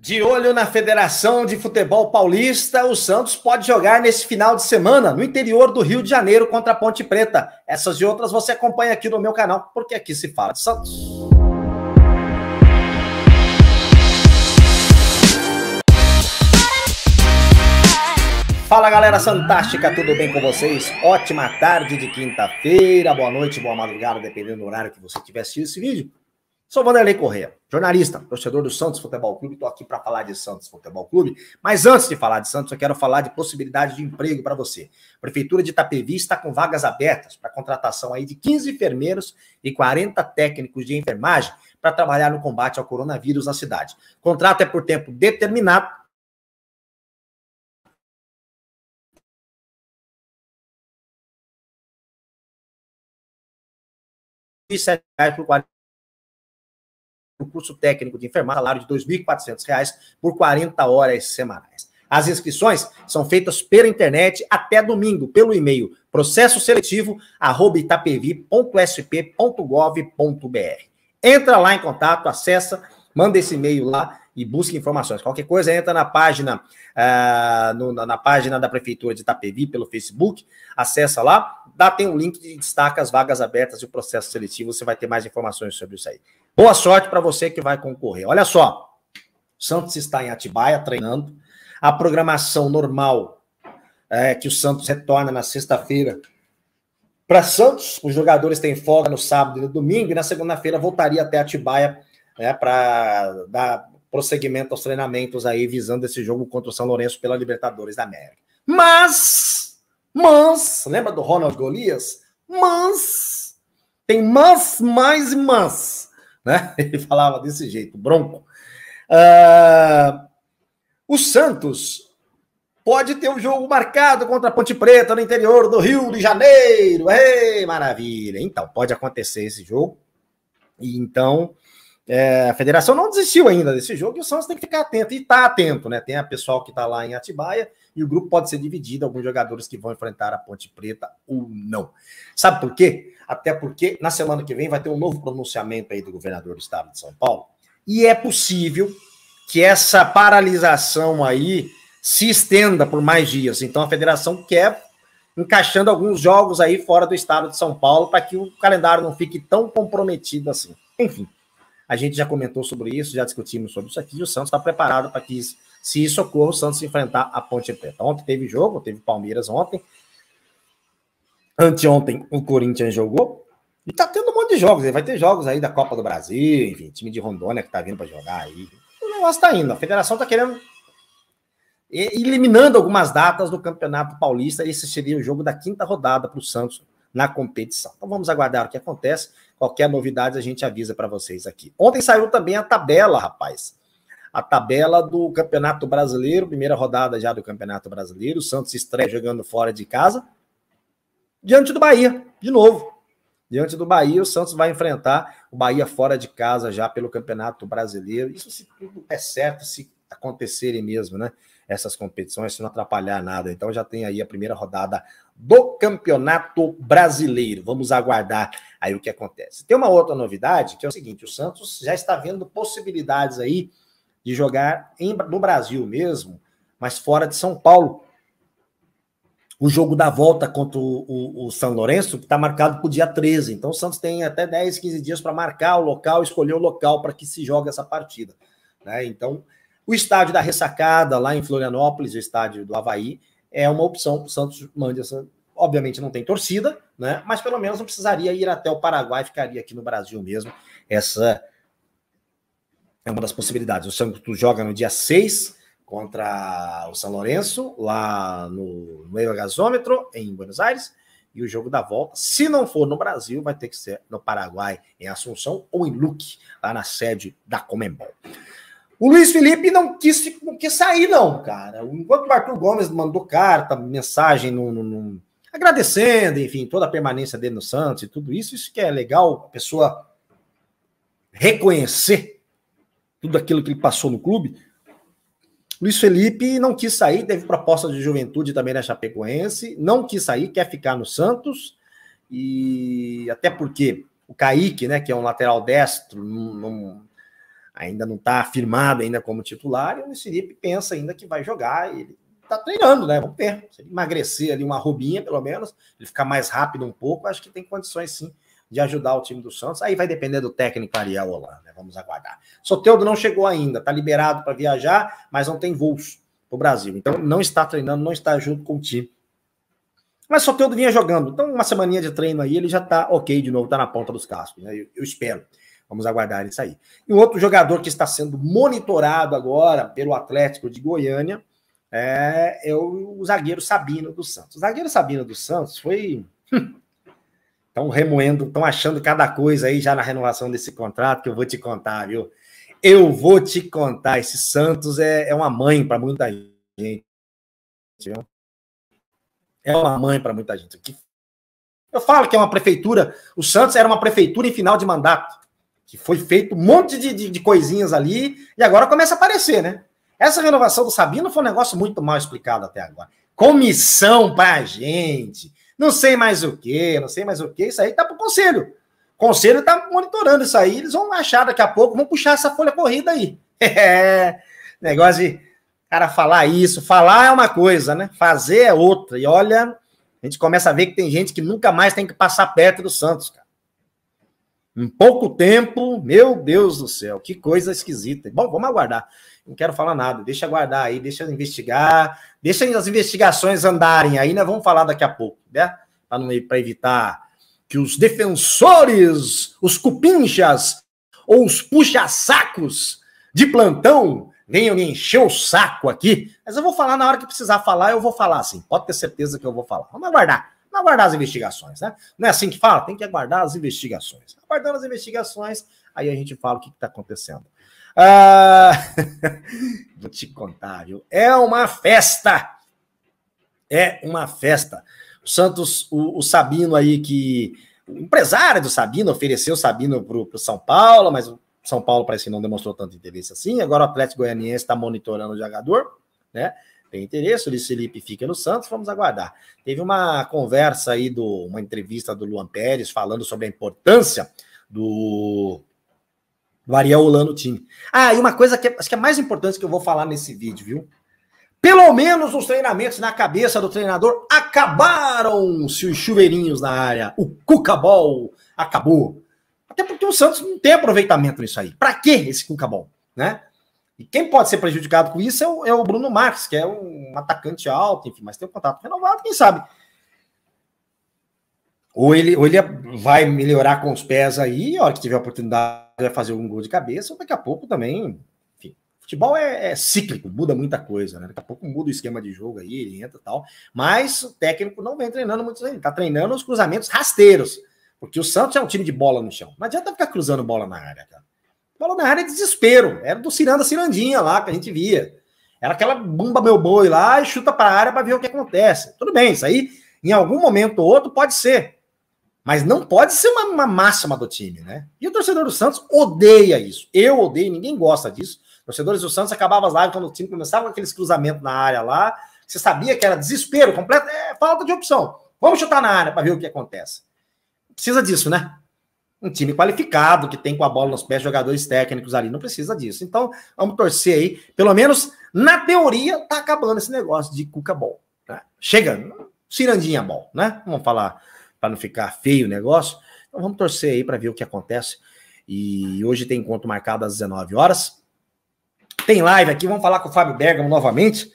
De olho na Federação de Futebol Paulista, o Santos pode jogar nesse final de semana no interior do Rio de Janeiro contra a Ponte Preta. Essas e outras você acompanha aqui no meu canal, porque aqui se fala de Santos. Fala galera fantástica, tudo bem com vocês? Ótima tarde de quinta-feira, boa noite, boa madrugada, dependendo do horário que você tiver assistindo esse vídeo. Sou Vanderlei Corrêa, jornalista, torcedor do Santos Futebol Clube, estou aqui para falar de Santos Futebol Clube. Mas antes de falar de Santos, eu quero falar de possibilidade de emprego para você. A Prefeitura de Itapevi está com vagas abertas para contratação aí de 15 enfermeiros e 40 técnicos de enfermagem para trabalhar no combate ao coronavírus na cidade. O contrato é por tempo determinado R$ 40 o curso técnico de enfermagem, salário de R$ 2.400 por 40 horas semanais. As inscrições são feitas pela internet até domingo, pelo e-mail processo seletivo@itapevi.sp.gov.br. Entra lá em contato, acessa, manda esse e-mail lá e busque informações. Qualquer coisa, entra na página ah, no, na, página da Prefeitura de Itapevi pelo Facebook, acessa lá, dá, tem um link de destaca as vagas abertas e o processo seletivo, você vai ter mais informações sobre isso aí. Boa sorte para você que vai concorrer. Olha só, Santos está em Atibaia treinando. A programação normal é que o Santos retorna na sexta-feira para Santos. Os jogadores têm folga no sábado e no domingo, e na segunda-feira voltaria até Atibaia né, para dar prosseguimento aos treinamentos aí, visando esse jogo contra o São Lourenço pela Libertadores da América. Mas, mas, lembra do Ronald Golias? Mas, tem mas, mais e mas né? Ele falava desse jeito, bronco. Uh, o Santos pode ter um jogo marcado contra a Ponte Preta no interior do Rio de Janeiro. Ei, maravilha! Então, pode acontecer esse jogo. E então, é, a federação não desistiu ainda desse jogo e o Santos tem que ficar atento. E está atento, né? Tem a pessoal que está lá em Atibaia e o grupo pode ser dividido, alguns jogadores que vão enfrentar a Ponte Preta ou não. Sabe por quê? até porque na semana que vem vai ter um novo pronunciamento aí do governador do estado de São Paulo. E é possível que essa paralisação aí se estenda por mais dias. Então a federação quer encaixando alguns jogos aí fora do estado de São Paulo para que o calendário não fique tão comprometido assim. Enfim, a gente já comentou sobre isso, já discutimos sobre isso aqui. o Santos está preparado para que, se isso ocorra, o Santos enfrentar a Ponte Preta. Ontem teve jogo, teve Palmeiras ontem. Anteontem o Corinthians jogou. E tá tendo um monte de jogos. Vai ter jogos aí da Copa do Brasil, enfim, time de Rondônia que tá vindo para jogar aí. O negócio tá indo. A federação tá querendo. Eliminando algumas datas do Campeonato Paulista, esse seria o jogo da quinta rodada para o Santos na competição. Então vamos aguardar o que acontece. Qualquer novidade a gente avisa para vocês aqui. Ontem saiu também a tabela, rapaz. A tabela do Campeonato Brasileiro, primeira rodada já do Campeonato Brasileiro. O Santos estreia jogando fora de casa diante do Bahia, de novo. Diante do Bahia, o Santos vai enfrentar o Bahia fora de casa já pelo Campeonato Brasileiro. Isso se tudo é certo, se acontecerem mesmo, né? Essas competições, se não atrapalhar nada. Então já tem aí a primeira rodada do Campeonato Brasileiro. Vamos aguardar aí o que acontece. Tem uma outra novidade que é o seguinte: o Santos já está vendo possibilidades aí de jogar em, no Brasil mesmo, mas fora de São Paulo o jogo da volta contra o, o, o São Lourenço, que está marcado para o dia 13. Então o Santos tem até 10, 15 dias para marcar o local, escolher o local para que se jogue essa partida. Né? Então, o estádio da ressacada, lá em Florianópolis, o estádio do Havaí, é uma opção para o Santos mande essa. Obviamente não tem torcida, né? mas pelo menos não precisaria ir até o Paraguai, ficaria aqui no Brasil mesmo. Essa é uma das possibilidades. O Santos joga no dia 6 contra o São Lourenço, lá no, meio Gasômetro, em Buenos Aires. E o jogo da volta, se não for no Brasil, vai ter que ser no Paraguai, em Assunção ou em Luque, lá na sede da Comembol. O Luiz Felipe não quis, não quis sair, não, cara. Enquanto o Arthur Gomes mandou carta, mensagem no, no, no, agradecendo, enfim, toda a permanência dele no Santos e tudo isso, isso que é legal, a pessoa reconhecer tudo aquilo que ele passou no clube. Luiz Felipe não quis sair, teve proposta de juventude também na Chapecoense, não quis sair, quer ficar no Santos, e até porque o Kaique, né, que é um lateral destro, não, não, ainda não está afirmado ainda como titular, e o Luiz Felipe pensa ainda que vai jogar, ele está treinando, né, vamos ver, se ele emagrecer ali uma roubinha, pelo menos, ele ficar mais rápido um pouco, acho que tem condições sim de ajudar o time do Santos. Aí vai depender do técnico Ariel Holanda, né? vamos aguardar. Soteudo não chegou ainda, tá liberado para viajar, mas não tem voos para o Brasil. Então não está treinando, não está junto com o time. Mas Soteudo vinha jogando. Então, uma semaninha de treino aí, ele já tá ok de novo, tá na ponta dos cascos. Né? Eu, eu espero. Vamos aguardar isso aí. E um outro jogador que está sendo monitorado agora pelo Atlético de Goiânia é, é o, o zagueiro Sabino do Santos. O zagueiro Sabino do Santos foi hum, Estão remoendo, estão achando cada coisa aí já na renovação desse contrato, que eu vou te contar, viu? Eu vou te contar. Esse Santos é, é uma mãe para muita gente. Viu? É uma mãe para muita gente. Eu falo que é uma prefeitura. O Santos era uma prefeitura em final de mandato. Que foi feito um monte de, de, de coisinhas ali e agora começa a aparecer, né? Essa renovação do Sabino foi um negócio muito mal explicado até agora. Comissão para gente não sei mais o que, não sei mais o que, isso aí tá pro conselho. O conselho tá monitorando isso aí, eles vão achar daqui a pouco, vão puxar essa folha corrida aí. É, negócio de cara falar isso, falar é uma coisa, né? Fazer é outra. E olha, a gente começa a ver que tem gente que nunca mais tem que passar perto do Santos, cara. Em pouco tempo, meu Deus do céu, que coisa esquisita. Bom, vamos aguardar. Não quero falar nada, deixa aguardar aí, deixa investigar, deixa as investigações andarem aí, nós vamos falar daqui a pouco, né? Para evitar que os defensores, os cupinchas ou os puxa-sacos de plantão venham me encher o saco aqui. Mas eu vou falar na hora que precisar falar, eu vou falar assim. Pode ter certeza que eu vou falar. Vamos aguardar aguardar as investigações, né? Não é assim que fala? Tem que aguardar as investigações. Aguardando as investigações, aí a gente fala o que está acontecendo. Ah, vou te contar, viu? É uma festa! É uma festa. O Santos, o, o Sabino aí, que. O empresário do Sabino ofereceu o Sabino para o São Paulo, mas o São Paulo parece que não demonstrou tanto interesse assim. Agora o Atlético Goianiense está monitorando o jogador, né? tem interesse, o Luiz Felipe fica no Santos, vamos aguardar. Teve uma conversa aí, do, uma entrevista do Luan Pérez falando sobre a importância do, Ariel Holan no time. Ah, e uma coisa que é, acho que é mais importante que eu vou falar nesse vídeo, viu? Pelo menos os treinamentos na cabeça do treinador acabaram-se os chuveirinhos na área. O cucabol acabou. Até porque o Santos não tem aproveitamento nisso aí. Para que esse cucabol, né? E quem pode ser prejudicado com isso é o, é o Bruno Marques, que é um atacante alto, enfim, mas tem um contato renovado, quem sabe? Ou ele, ou ele vai melhorar com os pés aí, a hora que tiver oportunidade, vai fazer um gol de cabeça, ou daqui a pouco também. Enfim, futebol é, é cíclico, muda muita coisa, né? Daqui a pouco muda o esquema de jogo aí, ele entra e tal. Mas o técnico não vem treinando muito, ele tá treinando os cruzamentos rasteiros. Porque o Santos é um time de bola no chão. Não adianta ficar cruzando bola na área, cara área é desespero. Era do Ciranda Cirandinha lá que a gente via. Era aquela bumba meu boi lá e chuta para a área para ver o que acontece. Tudo bem, isso aí em algum momento ou outro pode ser. Mas não pode ser uma, uma máxima do time, né? E o torcedor do Santos odeia isso. Eu odeio, ninguém gosta disso. Torcedores do Santos acabavam as lives quando o time começava com aqueles cruzamentos na área lá. Você sabia que era desespero completo? É falta de opção. Vamos chutar na área para ver o que acontece. Precisa disso, né? um time qualificado, que tem com a bola nos pés jogadores técnicos ali, não precisa disso. Então, vamos torcer aí, pelo menos na teoria, tá acabando esse negócio de Cuca Ball. Né? Chega, Cirandinha Ball, né? Vamos falar para não ficar feio o negócio. Então, vamos torcer aí para ver o que acontece. E hoje tem encontro marcado às 19 horas. Tem live aqui, vamos falar com o Fábio Bergamo novamente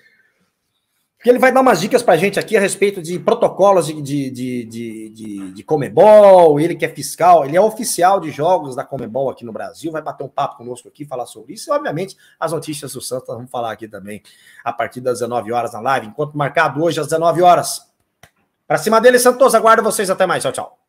porque ele vai dar umas dicas para a gente aqui a respeito de protocolos de, de, de, de, de Comebol, ele que é fiscal, ele é oficial de jogos da Comebol aqui no Brasil, vai bater um papo conosco aqui, falar sobre isso, e obviamente as notícias do Santos vamos falar aqui também a partir das 19 horas na live, enquanto marcado hoje às 19 horas. Para cima dele, Santos, aguardo vocês, até mais, tchau, tchau.